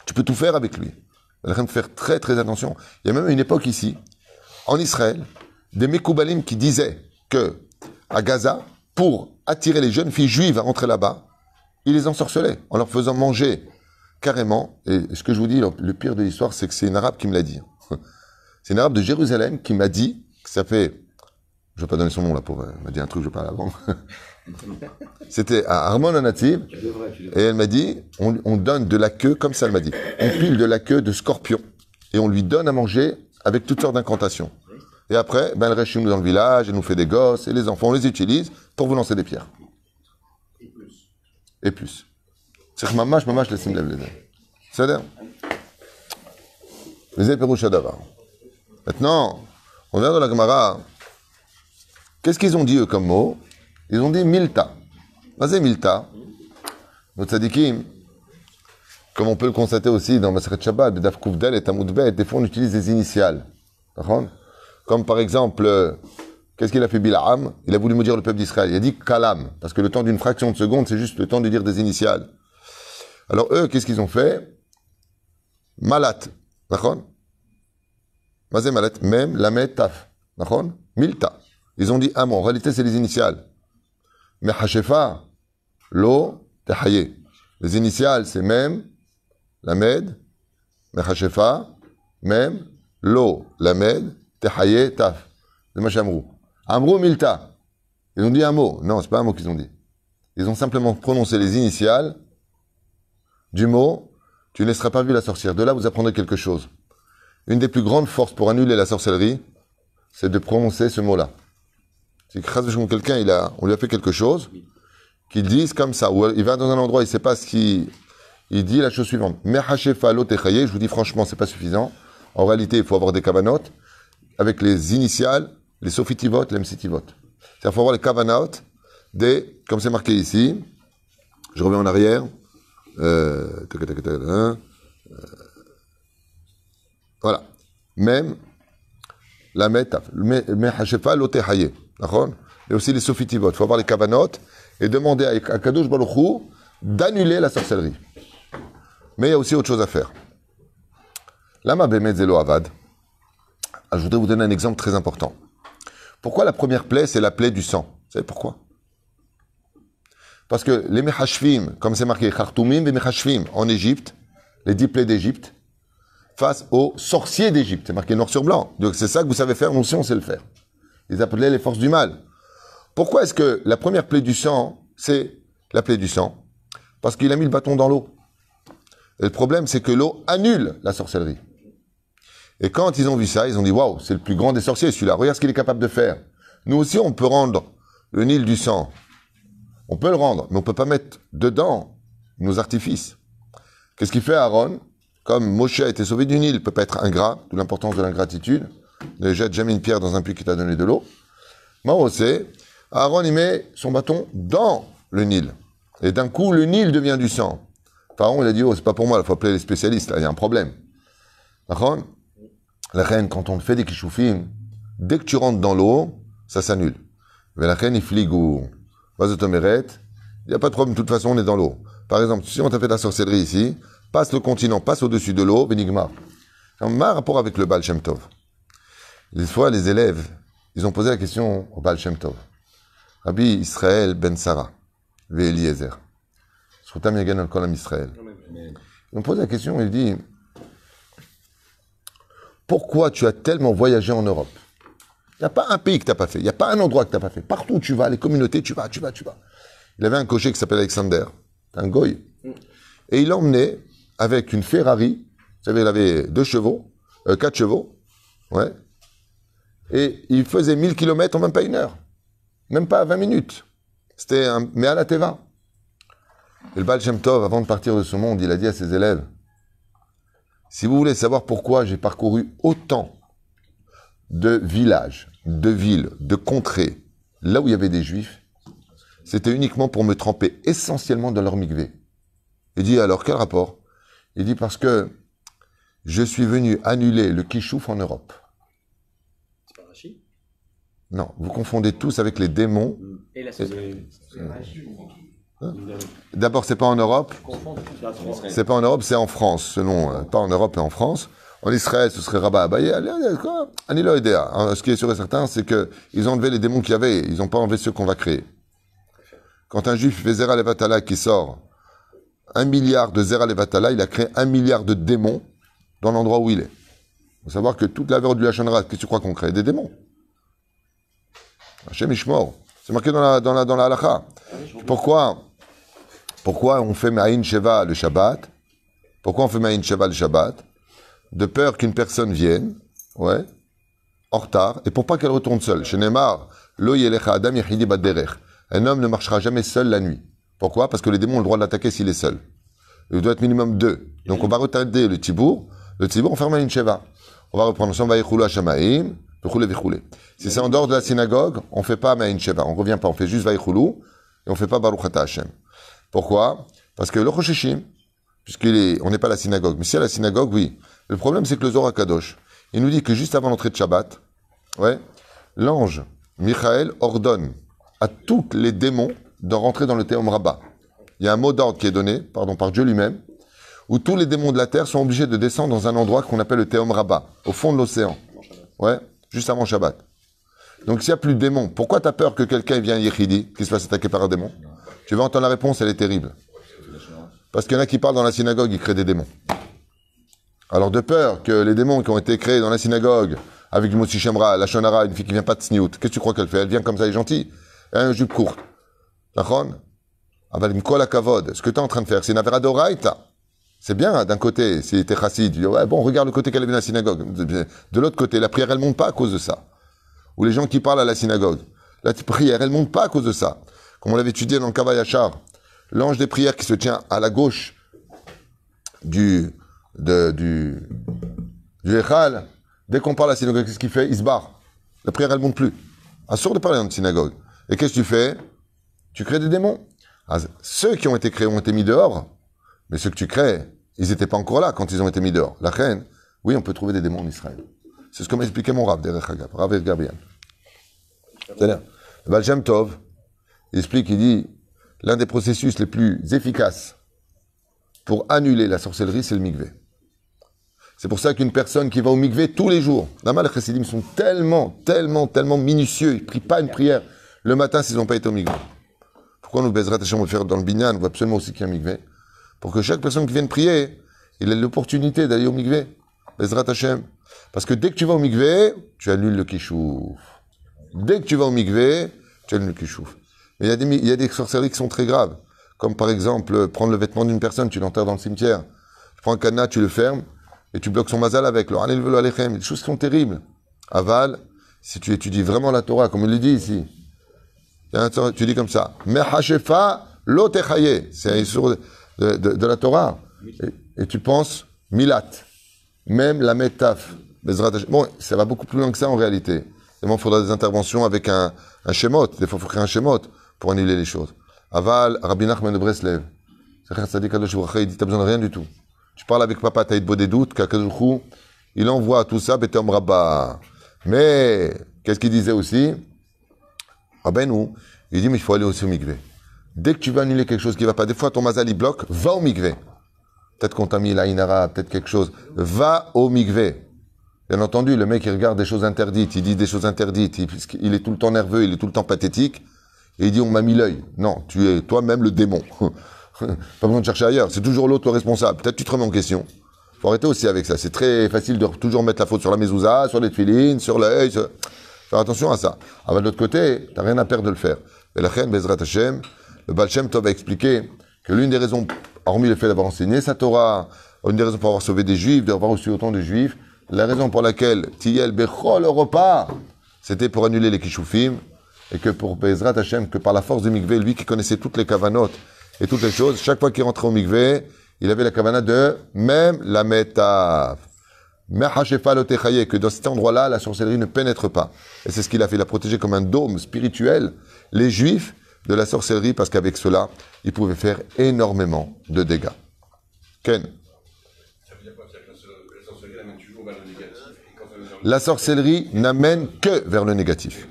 Tu peux tout faire avec lui. Il de faire très très attention. Il y a même une époque ici, en Israël, des Mekoubalim qui disaient que à Gaza, pour attirer les jeunes filles juives à rentrer là-bas, ils les ensorcelaient en leur faisant manger carrément. Et ce que je vous dis, le pire de l'histoire, c'est que c'est une arabe qui me l'a dit. C'est une arabe de Jérusalem qui m'a dit, que ça fait je vais pas donner son nom, la pauvre. Euh, elle m'a dit un truc, je parle pas avant. C'était à Armand Anati. Et elle m'a dit, on, donne de la queue, comme ça elle m'a dit, on pile de la queue de scorpion. Et on lui donne à manger avec toutes sortes d'incantations. Et après, ben, elle reste chez nous dans le village, elle nous fait des gosses, et les enfants, on les utilise pour vous lancer des pierres. Et plus. Et plus. C'est maman, je maman, je laisse une lève les C'est dire Les épérouches d'avant. Maintenant, on vient de la Gemara. Qu'est-ce qu'ils ont dit, eux, comme mot Ils ont dit milta. Vas-y, milta. comme on peut le constater aussi dans Masrech Shabbat, Bedaf et des fois on utilise des initiales. Comme par exemple, euh, qu'est-ce qu'il a fait Bil'am Il a voulu me dire le peuple d'Israël. Il a dit Kalam, parce que le temps d'une fraction de seconde, c'est juste le temps de dire des initiales. Alors eux, qu'est-ce qu'ils ont fait Malat. D'accord Mazé Malat, même, la taf. D'accord Milta. Ils ont dit mon ah en réalité, c'est les initiales. Mais lo l'eau, Tehaye. Les initiales, c'est même, la med, mais même, l'eau, la med, Tehayé, Taf. C'est Machamrou. Amrou Milta. Ils ont dit un mot. Non, c'est pas un mot qu'ils ont dit. Ils ont simplement prononcé les initiales du mot Tu ne laisseras pas vu la sorcière. De là, vous apprendrez quelque chose. Une des plus grandes forces pour annuler la sorcellerie, c'est de prononcer ce mot-là. C'est quelqu'un, il a, on lui a fait quelque chose, qu'il dise comme ça, ou il va dans un endroit, il ne sait pas ce qu'il, il dit la chose suivante. Je vous dis franchement, c'est pas suffisant. En réalité, il faut avoir des kavanot avec les initiales, les sofitivotes, les msitivotes. C'est-à-dire, il faut avoir les kavanot des, comme c'est marqué ici, je reviens en arrière, euh, euh, voilà. Même la métaf, l'otehaye. Et aussi les sophitibot. Il faut avoir les cavanotes et demander à Kadosh Baruch d'annuler la sorcellerie. Mais il y a aussi autre chose à faire. Lama Bemet Zelo ah, Je voudrais vous donner un exemple très important. Pourquoi la première plaie, c'est la plaie du sang Vous savez pourquoi Parce que les Mechashvim, comme c'est marqué, Khartoumim et Mechashvim, en Égypte, les dix plaies d'Égypte, face aux sorciers d'Égypte, c'est marqué noir sur blanc. Donc c'est ça que vous savez faire, nous aussi on sait le faire. Ils appelaient les forces du mal. Pourquoi est-ce que la première plaie du sang, c'est la plaie du sang Parce qu'il a mis le bâton dans l'eau. Et le problème, c'est que l'eau annule la sorcellerie. Et quand ils ont vu ça, ils ont dit Waouh, c'est le plus grand des sorciers, celui-là. Regarde ce qu'il est capable de faire. Nous aussi, on peut rendre le Nil du sang. On peut le rendre, mais on ne peut pas mettre dedans nos artifices. Qu'est-ce qu'il fait Aaron Comme Moshe a été sauvé du Nil, il ne peut pas être ingrat, d'où l'importance de l'ingratitude ne jette jamais une pierre dans un puits qui t'a donné de l'eau. Maosé, Aaron y met son bâton dans le Nil. Et d'un coup, le Nil devient du sang. Pharaon, il a dit, oh, c'est pas pour moi, il faut appeler les spécialistes, là, il y a un problème. D'accord La reine, quand on fait des kishoufim, dès que tu rentres dans l'eau, ça s'annule. Mais la reine, il fligue ou il n'y a pas de problème, de toute façon, on est dans l'eau. Par exemple, si on t'a fait de la sorcellerie ici, passe le continent, passe au-dessus de l'eau, benigma. Ça un rapport avec le Baal Shem des fois, les élèves, ils ont posé la question au Baal Shem Tov. Rabbi Israël ben Sarah, Ve'eliezer. Israël. Ils ont posé la question, il dit, pourquoi tu as tellement voyagé en Europe Il n'y a pas un pays que tu n'as pas fait, il n'y a pas un endroit que tu n'as pas fait. Partout où tu vas, les communautés, tu vas, tu vas, tu vas. Il avait un cocher qui s'appelle Alexander, un goy. Et il l'emmenait avec une Ferrari, vous savez, il avait deux chevaux, euh, quatre chevaux, ouais, et il faisait 1000 km en même pas une heure. Même pas 20 minutes. C'était un mais à la Teva. Et le Baal avant de partir de ce monde, il a dit à ses élèves Si vous voulez savoir pourquoi j'ai parcouru autant de villages, de villes, de contrées, là où il y avait des juifs, c'était uniquement pour me tremper essentiellement dans leur migvé. Il dit Alors quel rapport Il dit Parce que je suis venu annuler le kishouf en Europe. Non, vous confondez tous avec les démons. Et la hein D'abord, c'est pas en Europe. C'est pas en Europe, c'est en France, selon. Euh, pas en Europe mais en France. En Israël, ce serait Rabat Abaye. Hein, ce qui est sûr et certain, c'est qu'ils ont enlevé les démons qu'il y avait. Ils n'ont pas enlevé ceux qu'on va créer. Quand un juif fait Zera Levatala qui sort un milliard de Zera Levatala, il a créé un milliard de démons dans l'endroit où il est. Il faut savoir que toute la verre du Hachanra, qu'est-ce que tu crois qu'on crée Des démons. C'est marqué dans la, dans la, halakha. Pourquoi, pourquoi on fait Ma'in Sheva le Shabbat Pourquoi on fait Ma'in Sheva le Shabbat De peur qu'une personne vienne, ouais, en retard, et pour pas qu'elle retourne seule. Chez Neymar, Lo Adam Un homme ne marchera jamais seul la nuit. Pourquoi Parce que les démons ont le droit de l'attaquer s'il est seul. Il doit être minimum deux. Donc on va retarder le Tibour. Le Tibour, on ferme Ma'in Sheva. On va reprendre ensemble Vaïchoula Shamaim. Si c'est en dehors de la synagogue, on ne fait pas Maïn Sheva. On ne revient pas. On fait juste Vaïchoulou et on ne fait pas Baruch Hashem. Pourquoi Parce que le Roshishim, puisqu'il est, on n'est pas à la synagogue. Mais si à la synagogue, oui. Le problème, c'est que le Zohar Kadosh, il nous dit que juste avant l'entrée de Shabbat, ouais, l'ange Michael ordonne à tous les démons de rentrer dans le Théom Rabbah. Il y a un mot d'ordre qui est donné, pardon, par Dieu lui-même, où tous les démons de la terre sont obligés de descendre dans un endroit qu'on appelle le Théom Rabbah, au fond de l'océan. Ouais juste avant Shabbat. Donc s'il n'y a plus de démons, pourquoi tu as peur que quelqu'un vienne Yechidi, qu'il se fasse attaquer par un démon Tu vas entendre la réponse, elle est terrible. Parce qu'il y en a qui parlent dans la synagogue, ils créent des démons. Alors de peur que les démons qui ont été créés dans la synagogue, avec le mot la Shonara, une fille qui vient pas de Sniout, qu'est-ce que tu crois qu'elle fait Elle vient comme ça, elle est gentille, elle a une jupe courte. La Kavod, ce que tu es en train de faire, c'est une avera c'est bien, d'un côté, si était tu dis, ouais, bon, regarde le côté qu'elle venue dans la synagogue. De l'autre côté, la prière, elle monte pas à cause de ça. Ou les gens qui parlent à la synagogue. La prière, elle monte pas à cause de ça. Comme on l'avait étudié dans le l'ange des prières qui se tient à la gauche du, du, Echal, dès qu'on parle à la synagogue, qu'est-ce qu'il fait Il se barre. La prière, elle monte plus. Assure ah, de parler dans une synagogue. Et qu'est-ce que tu fais Tu crées des démons. Ah, ceux qui ont été créés ont été mis dehors, mais ceux que tu crées, ils n'étaient pas encore là quand ils ont été mis dehors. La reine, oui, on peut trouver des démons en Israël. C'est ce que expliqué mon Rav, Derech Rav Gabriel. C'est-à-dire, le Tov, explique, il dit, l'un des processus les plus efficaces pour annuler la sorcellerie, c'est le migvé. C'est pour ça qu'une personne qui va au migvé tous les jours, là les sont tellement, tellement, tellement minutieux, ils ne prient pas une prière le matin s'ils n'ont pas été au migvé. Pourquoi nous baiserait Hachem, on faire dans le binyan, on voit absolument aussi qu'il y a un pour que chaque personne qui vienne prier, il ait l'opportunité d'aller au Mikveh. Bezrat Hashem. Parce que dès que tu vas au Mikveh, tu annules le Kishouf. Dès que tu vas au Mikveh, tu annules le Kishouf. Mais il y, a des, il sorcelleries qui sont très graves. Comme par exemple, euh, prendre le vêtement d'une personne, tu l'enterres dans le cimetière. Tu prends un cadenas, tu le fermes, et tu bloques son mazal avec. Le le alechem. Des choses sont terribles. Aval, si tu étudies vraiment la Torah, comme il le dit ici, tu dis comme ça. Mehashefa C'est un de, la Torah. Et, tu penses Milat, même la Metaf. Bon, ça va beaucoup plus loin que ça en réalité. il faudra des interventions avec un, un Des fois, il faut créer un shemot pour annuler les choses. Aval, Rabbi Nachman de Breslev. Ça dit il dit, t'as besoin de rien du tout. Tu parles avec papa, t'as beau des doutes, il envoie tout ça, Mais, qu'est-ce qu'il disait aussi? Ah ben, il dit, mais il faut aller aussi au Dès que tu veux annuler quelque chose qui va pas, des fois ton mazal bloque, va au migvé. Peut-être qu'on t'a mis la inara, peut-être quelque chose. Va au migvé. Bien entendu, le mec il regarde des choses interdites, il dit des choses interdites, il, est tout le temps nerveux, il est tout le temps pathétique, et il dit on m'a mis l'œil. Non, tu es toi-même le démon. pas besoin de chercher ailleurs, c'est toujours l'autre responsable. Peut-être tu te remets en question. Faut arrêter aussi avec ça. C'est très facile de toujours mettre la faute sur la mezouza, sur les filines, sur l'œil. Fais Faire attention à ça. ben de l'autre côté, t'as rien à perdre de le faire. Et la reine, le Baal Shem Tov a expliqué que l'une des raisons, hormis le fait d'avoir enseigné sa Torah, une des raisons pour avoir sauvé des Juifs, d'avoir reçu autant de Juifs, la raison pour laquelle Tiel Bechol repas, c'était pour annuler les Kishufim, et que pour Bezrat Hashem, que par la force du Mikveh, lui qui connaissait toutes les Kavanot et toutes les choses, chaque fois qu'il rentrait au Mikveh, il avait la Kavana de même la métave. Que dans cet endroit-là, la sorcellerie ne pénètre pas. Et c'est ce qu'il a fait. Il a protégé comme un dôme spirituel les Juifs de la sorcellerie parce qu'avec cela, il pouvait faire énormément de dégâts. Ken La sorcellerie n'amène que vers le négatif.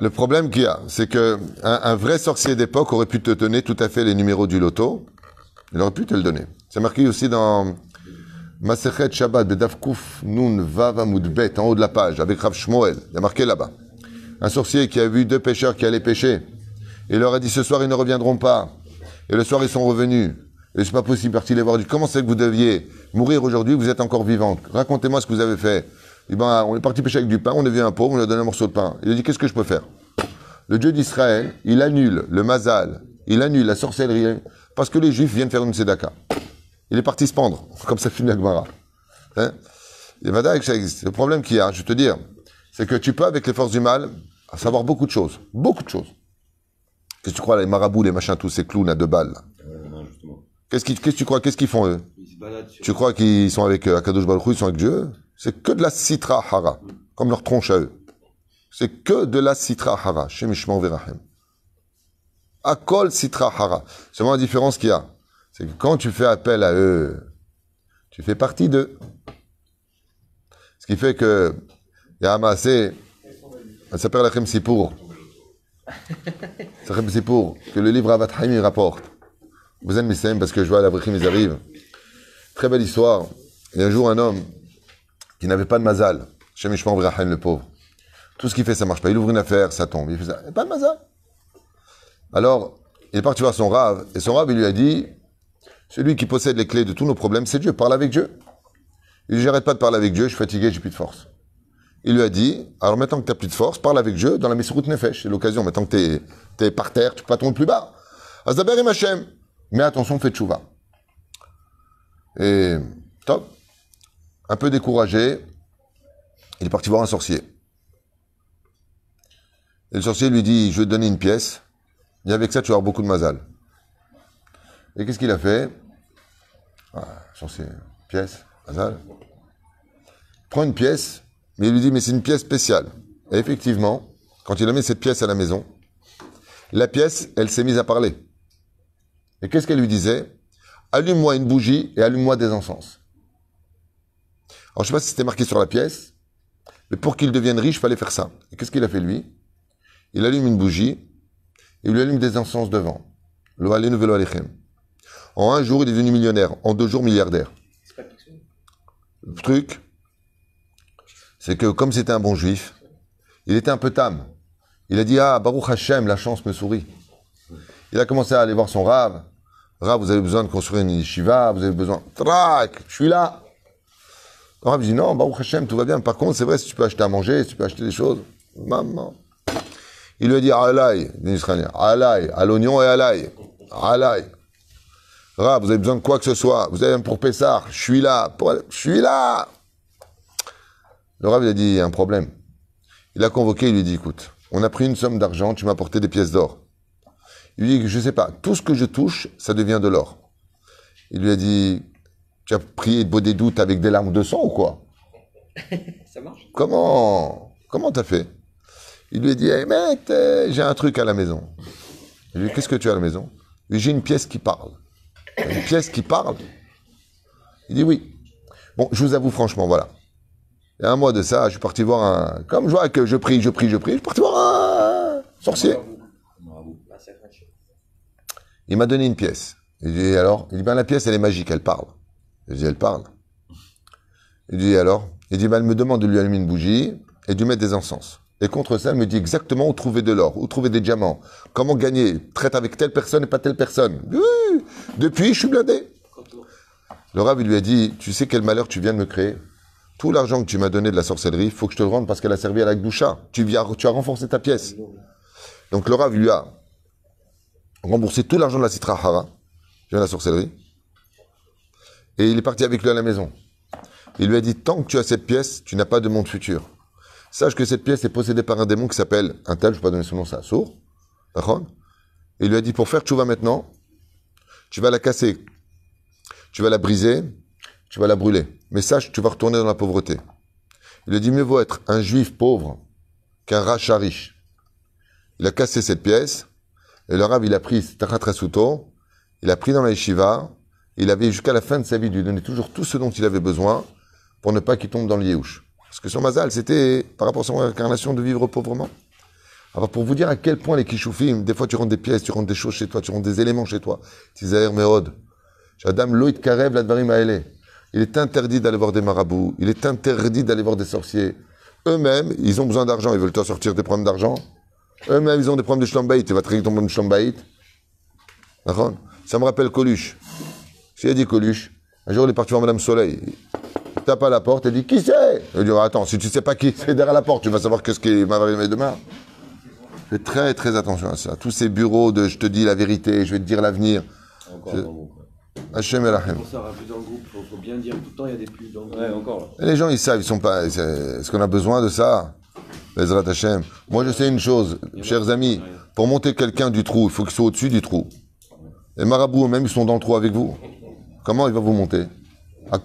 Le problème qu'il y a, c'est que un, vrai sorcier d'époque aurait pu te donner tout à fait les numéros du loto. Il aurait pu te le donner. C'est marqué aussi dans Masechet Shabbat de Nun Vav en haut de la page, avec Rav Shmoel. Il y a marqué là-bas. Un sorcier qui a vu deux pêcheurs qui allaient pêcher. Et leur a dit ce soir, ils ne reviendront pas. Et le soir, ils sont revenus. Et c'est pas possible, parti les voir. dit, comment c'est que vous deviez mourir aujourd'hui, vous êtes encore vivante? Racontez-moi ce que vous avez fait. Il dit, ben, on est parti pêcher avec du pain, on a vu un pauvre, on lui a donné un morceau de pain. Il a dit, qu'est-ce que je peux faire? Le Dieu d'Israël, il annule le mazal, il annule la sorcellerie, parce que les Juifs viennent faire une sedaka il est parti se pendre, comme ça finit Agmara. Hein ça existe. Le problème qu'il y a, je vais te dire, c'est que tu peux, avec les forces du mal, savoir beaucoup de choses. Beaucoup de choses. Qu'est-ce que tu crois, les marabouts, les machins, tous ces clowns à deux balles Qu'est-ce que tu crois Qu'est-ce qu'ils font, eux Tu crois qu'ils sont avec euh, Akadosh Baruch ils sont avec Dieu C'est que de la citra hara, comme leur tronche à eux. C'est que de la citra hara, chez vraiment A citra hara. la différence qu'il y a, c'est que quand tu fais appel à eux, tu fais partie d'eux. Ce qui fait que amassé ça s'appelle Lachem Sipour. Lachem Sipour, que le livre Avat Haim rapporte. Vous êtes Missem parce que je vois l'abri qui ils arrivent. Très belle histoire. Il y a un jour un homme qui n'avait pas de mazal. Chez vrai le pauvre. Tout ce qu'il fait, ça marche pas. Il ouvre une affaire, ça tombe. Il fait ça. pas de mazal. Alors, il est parti voir son rave. Et son rave, il lui a dit celui qui possède les clés de tous nos problèmes, c'est Dieu. Parle avec Dieu. Il dit, j'arrête pas de parler avec Dieu, je suis fatigué, j'ai plus de force. Il lui a dit, alors maintenant que tu n'as plus de force, parle avec Dieu dans la route Nefesh. C'est l'occasion, maintenant que tu es, par terre, tu peux pas tomber plus bas. Azaber et Machem. Mais attention, fais va Et top. Un peu découragé, il est parti voir un sorcier. Et le sorcier lui dit, je vais te donner une pièce, et avec ça tu vas avoir beaucoup de mazal. Et qu'est-ce qu'il a fait sur une pièce, il Prend une pièce, mais il lui dit, mais c'est une pièce spéciale. Et effectivement, quand il a mis cette pièce à la maison, la pièce, elle s'est mise à parler. Et qu'est-ce qu'elle lui disait Allume-moi une bougie et allume-moi des encens. Alors, je sais pas si c'était marqué sur la pièce, mais pour qu'il devienne riche, il fallait faire ça. Et qu'est-ce qu'il a fait, lui Il allume une bougie et il lui allume des encens devant. Lo alechem. En un jour, il est devenu millionnaire. En deux jours, milliardaire. le truc, c'est que comme c'était un bon juif, il était un peu tam. Il a dit Ah, Baruch Hashem, la chance me sourit. Il a commencé à aller voir son rave. Rav, vous avez besoin de construire une yeshiva, vous avez besoin. Trac, je suis là. Le Rav dit Non, Baruch Hashem, tout va bien. Par contre, c'est vrai, si tu peux acheter à manger, si tu peux acheter des choses. Maman. Il lui a dit Alaï, d'Israélien. à l'oignon et alay. Alay Rab, vous avez besoin de quoi que ce soit. Vous avez un pour Pessard, Je suis là. Je suis là. Le Rav, lui a dit, il y a un problème. Il a convoqué, il lui dit, écoute, on a pris une somme d'argent, tu m'as apporté des pièces d'or. Il lui dit, je ne sais pas, tout ce que je touche, ça devient de l'or. Il lui a dit, tu as prié beau des doutes avec des larmes de sang ou quoi Ça marche. Comment Comment as fait Il lui a dit, hey, eh, mec, j'ai un truc à la maison. Il lui dit, qu'est-ce que tu as à la maison j'ai une pièce qui parle une pièce qui parle Il dit oui. Bon, je vous avoue franchement, voilà. Il y a un mois de ça, je suis parti voir un. Comme je vois que je prie, je prie, je prie, je suis parti voir un sorcier. Il m'a donné une pièce. Il dit alors Il dit ben la pièce, elle est magique, elle parle. Je dis elle parle. Il dit alors Il dit ben, elle me demande de lui allumer une bougie et de lui mettre des encens. Et contre ça, il me dit exactement où trouver de l'or, où trouver des diamants, comment gagner, traite avec telle personne et pas telle personne. Depuis, je suis blindé. Le rave lui a dit, tu sais quel malheur tu viens de me créer tout l'argent que tu m'as donné de la sorcellerie, il faut que je te le rende parce qu'elle a servi à la Gdoucha. Tu, tu as renforcé ta pièce. Donc le lui a remboursé tout l'argent de la Citra de la sorcellerie, et il est parti avec lui à la maison. Il lui a dit, tant que tu as cette pièce, tu n'as pas de monde futur. Sache que cette pièce est possédée par un démon qui s'appelle un tel, je ne vais pas donner son nom, c'est un sourd. D'accord Il lui a dit pour faire tu vas maintenant, tu vas la casser, tu vas la briser, tu vas la brûler. Mais sache, tu vas retourner dans la pauvreté. Il lui a dit mieux vaut être un juif pauvre qu'un rachat riche. Il a cassé cette pièce, et le rab, il a pris Tachatrasuto, il a pris dans la yeshiva, il avait jusqu'à la fin de sa vie lui donner toujours tout ce dont il avait besoin pour ne pas qu'il tombe dans le yéhouch. Parce que son mazal, c'était par rapport à son incarnation de vivre pauvrement. Alors pour vous dire à quel point les kishoufim, des fois tu rentres des pièces, tu rentres des choses chez toi, tu rentres des éléments chez toi. J'ai la dame Loïd Karev Ladvarim Aele. Il est interdit d'aller voir des marabouts, il est interdit d'aller voir des sorciers. Eux-mêmes, ils ont besoin d'argent, ils veulent toi sortir des problèmes d'argent. Eux-mêmes, ils ont des problèmes de chlambaït, tu vas traiter ton problème de Ça me rappelle Coluche. Si a dit Coluche, un jour il est parti voir Madame Soleil tape à la porte et dit Qui c'est Il dit Attends, si tu ne sais pas qui c'est derrière la porte, tu vas savoir quest ce qui m'arrivera demain. Fais très très attention à ça. Tous ces bureaux de je te dis la vérité, je vais te dire l'avenir. Encore faut, bien dire tout le temps, il y a des plus Et les gens, ils savent, ils sont pas. Est-ce qu'on a besoin de ça Bezrat Moi, je sais une chose, chers amis, pour monter quelqu'un du trou, il faut qu'il soit au-dessus du trou. Les marabouts, même, ils sont dans le trou avec vous. Comment il va vous monter à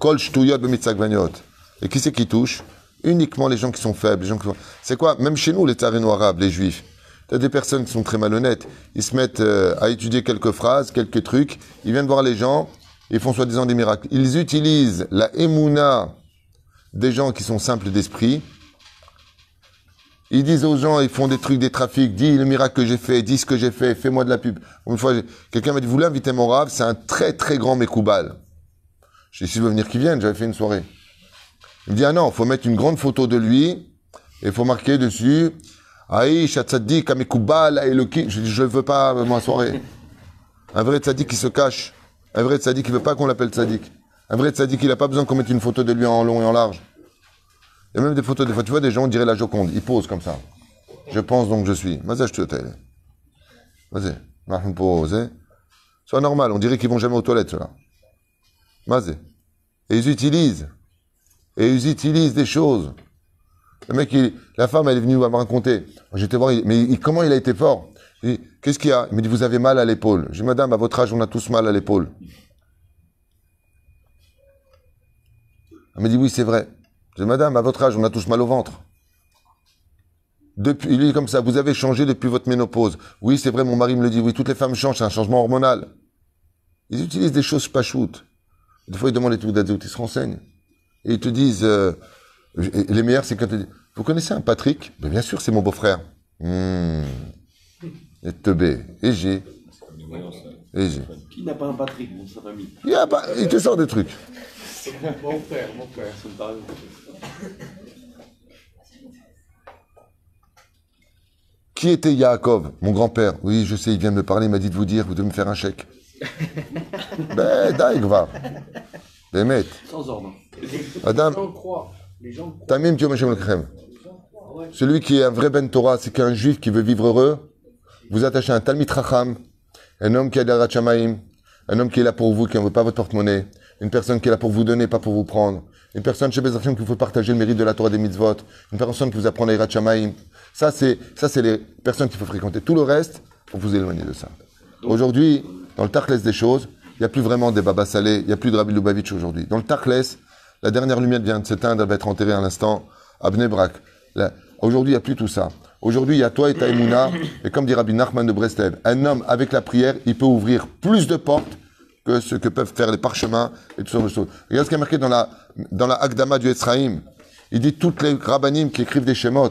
Et qui c'est qui touche Uniquement les gens qui sont faibles. Les gens C'est quoi Même chez nous, les taréno arabes, les juifs. T'as des personnes qui sont très malhonnêtes. Ils se mettent euh, à étudier quelques phrases, quelques trucs. Ils viennent voir les gens. Ils font soi-disant des miracles. Ils utilisent la émouna des gens qui sont simples d'esprit. Ils disent aux gens, ils font des trucs, des trafics, dis le miracle que j'ai fait, dis ce que j'ai fait, fais-moi de la pub. Une fois, quelqu'un m'a dit, vous l'invitez mon rave, c'est un très très grand mécoubal. Je dis, s'il veut venir, qu'il vienne. J'avais fait une soirée. Il me dit, ah non, faut mettre une grande photo de lui et faut marquer dessus, Aïcha Tzadik, Amikoubal, aéloki. Je dis, je veux pas, euh, ma soirée. Un vrai Tzadik qui se cache. Un vrai Tzadik qui veut pas qu'on l'appelle Tzadik. Un vrai Tzadik, il n'a pas besoin qu'on mette une photo de lui en long et en large. Il y a même des photos, des fois, tu vois, des gens, on dirait la Joconde. Ils posent comme ça. Je pense donc je suis. Vas-y, je te Vas-y. Sois normal, on dirait qu'ils vont jamais aux toilettes, là Mazé. Et ils utilisent. Et ils utilisent des choses. Le mec, la femme, elle est venue me raconter. J'étais voir, mais comment il a été fort Qu'est-ce qu'il y a Il me dit, vous avez mal à l'épaule. Je dis, madame, à votre âge, on a tous mal à l'épaule. Elle me dit, oui, c'est vrai. Je dis, madame, à votre âge, on a tous mal au ventre. Depuis, il dit comme ça, vous avez changé depuis votre ménopause. Oui, c'est vrai, mon mari me le dit, oui, toutes les femmes changent, c'est un changement hormonal. Ils utilisent des choses pas pachoutes. Des fois, ils demandent les où ils se renseignent. Et ils te disent, euh, les meilleurs, c'est quand ils disent, vous connaissez un Patrick ben, Bien sûr, c'est mon beau-frère. Hum. Et Tebé, et j'ai. Et j'ai. Qui n'a pas un Patrick mon sa ami il, te sort des trucs. mon frère, mon père. ça Qui était Yaakov Mon grand-père. Oui, je sais, il vient de me parler, il m'a dit de vous dire, vous devez me faire un chèque. Ben, gens croient les gens croient les gens croient Celui qui est un vrai Ben Torah, c'est qu'un juif qui veut vivre heureux, vous attachez un Talmid Racham, un homme qui a des un homme qui est là pour vous, qui ne veut pas votre porte-monnaie, une personne qui est là pour vous donner, pas pour vous prendre, une personne chez Bezachim, qui vous partager le mérite de la Torah des mitzvot, une personne qui vous apprend les Shamaim. Ça, c'est, ça, c'est les personnes qu'il faut fréquenter. Tout le reste, pour vous éloigner de ça. Aujourd'hui, dans le Tarklès des choses, il n'y a plus vraiment des Baba salés. il n'y a plus de Rabbi Lubavitch aujourd'hui. Dans le Tarklès, la dernière lumière vient de s'éteindre, elle va être enterrée à l'instant à Bnebrak. Aujourd'hui, il n'y a plus tout ça. Aujourd'hui, il y a toi et ta et comme dit Rabbi Nachman de Brestev, un homme avec la prière, il peut ouvrir plus de portes que ce que peuvent faire les parchemins et tout ça. Regarde ce qui est marqué dans la, dans la Akdama du Ezraïm. Il dit toutes les rabbinim qui écrivent des Shemot,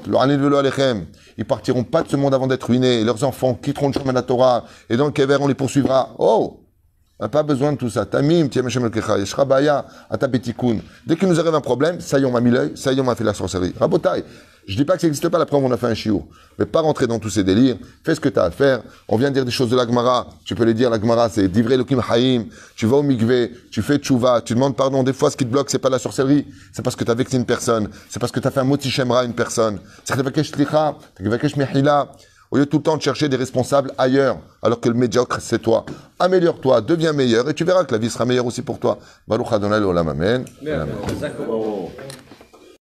ils partiront pas de ce monde avant d'être ruinés, et leurs enfants quitteront le chemin de la Torah, et dans le Kéver, on les poursuivra. Oh! n'a pas besoin de tout ça. Tamim, Elkecha, Yeshrabaya, Dès qu'il nous arrive un problème, ça y est, on m'a mis l'œil, ça y est, on m'a fait la sorcellerie. Rabotai. Je dis pas que ça n'existe pas, la preuve, on a fait un chiour. Mais pas rentrer dans tous ces délires. Fais ce que tu as à faire. On vient dire des choses de l'Agmara. Tu peux les dire, l'Agmara, c'est divré l'okim haïm. Tu vas au migvé, tu fais tchouva, tu demandes pardon. Des fois, ce qui te bloque, c'est pas la sorcellerie. C'est parce que tu as vexé une personne. C'est parce que tu as fait un moti à une personne. C'est que tu as au lieu tout le temps de chercher des responsables ailleurs, alors que le médiocre, c'est toi. Améliore-toi, deviens meilleur, et tu verras que la vie sera meilleure aussi pour toi. Baruch Amen.